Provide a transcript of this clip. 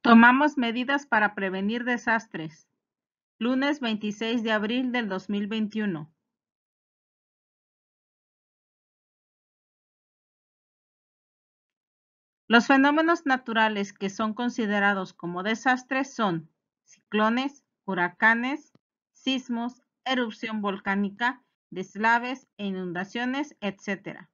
Tomamos medidas para prevenir desastres. Lunes 26 de abril del 2021. Los fenómenos naturales que son considerados como desastres son ciclones, huracanes, sismos, erupción volcánica, deslaves e inundaciones, etc.